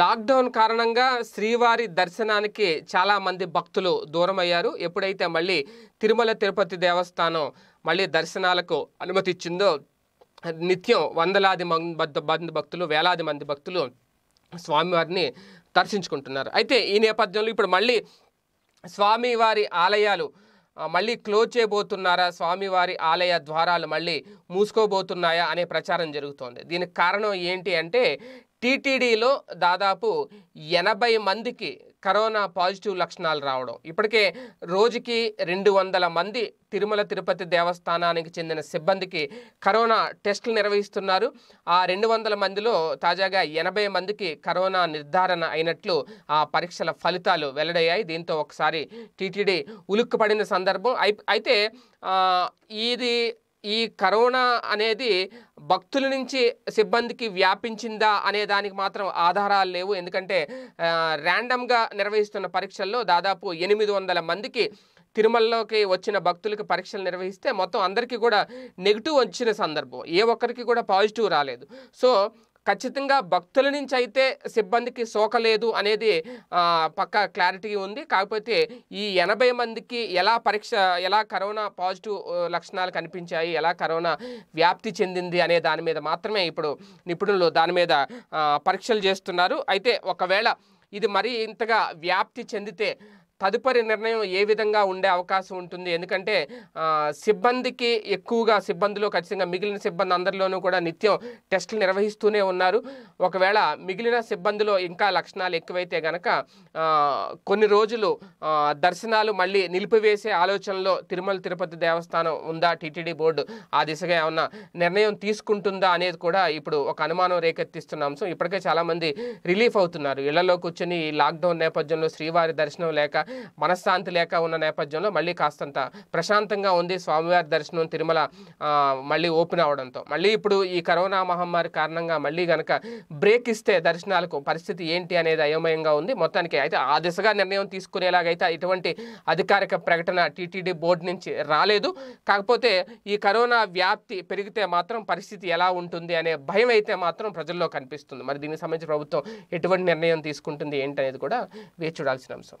lockdown కారణంగా శ్రీవారి దర్శనానికి చాలామంది భక్తులు దూరమయ్యారు ఎప్పుడైతే మళ్ళీ తిరుమల తిరుపతి దేవస్థానం మళ్ళీ దర్శనాలకు అనుమతి ఇచ్చిందో నిత్యం వందలాది మంది భక్తులు వేలాది మంది భక్తులు స్వామివారిని దర్శించుకుంటున్నారు అయితే ఈ నేపథ్యంలో ఇప్పుడు మళ్ళీ స్వామివారి ఆలయాలు మళ్ళీ క్లోజ్ చేయబోతున్నారా స్వామివారి ఆలయ ద్వారాలు మళ్ళీ మూసుకోబోతున్నాయా అనే ప్రచారం జరుగుతోంది దీనికి కారణం ఏంటి అంటే టీటీడీలో దాదాపు ఎనభై మందికి కరోనా పాజిటివ్ లక్షణాలు రావడం ఇప్పటికే రోజుకి రెండు వందల మంది తిరుమల తిరుపతి దేవస్థానానికి చెందిన సిబ్బందికి కరోనా టెస్టులు నిర్వహిస్తున్నారు ఆ రెండు వందల మందిలో తాజాగా ఎనభై మందికి కరోనా నిర్ధారణ అయినట్లు ఆ పరీక్షల ఫలితాలు వెల్లడయ్యాయి దీంతో ఒకసారి టీటీడీ ఉలుక్కుపడిన సందర్భం అయితే ఇది ఈ కరోనా అనేది భక్తుల నుంచి సిబ్బందికి వ్యాపించిందా అనే దానికి మాత్రం ఆధారాలు లేవు ఎందుకంటే ర్యాండమ్గా నిర్వహిస్తున్న పరీక్షల్లో దాదాపు ఎనిమిది వందల మందికి తిరుమలలోకి వచ్చిన భక్తులకి పరీక్షలు నిర్వహిస్తే మొత్తం అందరికీ కూడా నెగిటివ్ వచ్చిన సందర్భం ఏ ఒక్కరికి కూడా పాజిటివ్ రాలేదు సో ఖచ్చితంగా భక్తుల నుంచి అయితే సిబ్బందికి సోకలేదు అనేది పక్క క్లారిటీ ఉంది కాకపోతే ఈ ఎనభై మందికి ఎలా పరీక్ష ఎలా కరోనా పాజిటివ్ లక్షణాలు కనిపించాయి ఎలా కరోనా వ్యాప్తి చెందింది అనే దాని మీద మాత్రమే ఇప్పుడు నిపుణులు దాని మీద పరీక్షలు చేస్తున్నారు అయితే ఒకవేళ ఇది మరీ ఇంతగా వ్యాప్తి చెందితే తదుపరి నిర్ణయం ఏ విధంగా ఉండే అవకాశం ఉంటుంది ఎందుకంటే సిబ్బందికి ఎక్కువగా సిబ్బందిలో ఖచ్చితంగా మిగిలిన సిబ్బంది అందరిలోనూ కూడా నిత్యం టెస్టులు నిర్వహిస్తూనే ఉన్నారు ఒకవేళ మిగిలిన సిబ్బందిలో ఇంకా లక్షణాలు ఎక్కువైతే గనక కొన్ని రోజులు దర్శనాలు మళ్ళీ నిలిపివేసే ఆలోచనలో తిరుమల తిరుపతి దేవస్థానం ఉందా టీటీడీ బోర్డు ఆ దిశగా ఏమన్నా నిర్ణయం తీసుకుంటుందా అనేది కూడా ఇప్పుడు ఒక అనుమానం రేకెత్తిస్తున్న అంశం ఇప్పటికే చాలామంది రిలీఫ్ అవుతున్నారు ఇళ్లలో కూర్చొని ఈ లాక్డౌన్ నేపథ్యంలో శ్రీవారి దర్శనం లేక మనశ్శాంతి లేక ఉన్న నేపథ్యంలో మళ్ళీ కాస్తంత ప్రశాంతంగా ఉంది స్వామివారి దర్శనం తిరుమల మళ్ళీ ఓపెన్ అవడంతో మళ్ళీ ఇప్పుడు ఈ కరోనా మహమ్మారి కారణంగా మళ్ళీ కనుక బ్రేక్ ఇస్తే దర్శనాలకు పరిస్థితి ఏంటి అనేది అయోమయంగా ఉంది మొత్తానికి అయితే ఆ దిశగా నిర్ణయం తీసుకునేలాగైతే ఇటువంటి అధికారిక ప్రకటన టీటీడీ బోర్డు నుంచి రాలేదు కాకపోతే ఈ కరోనా వ్యాప్తి పెరిగితే మాత్రం పరిస్థితి ఎలా ఉంటుంది అనే భయం అయితే మాత్రం ప్రజల్లో కనిపిస్తుంది మరి దీనికి సంబంధించి ప్రభుత్వం ఎటువంటి నిర్ణయం తీసుకుంటుంది ఏంటనేది కూడా వేచి చూడాల్సిన అంశం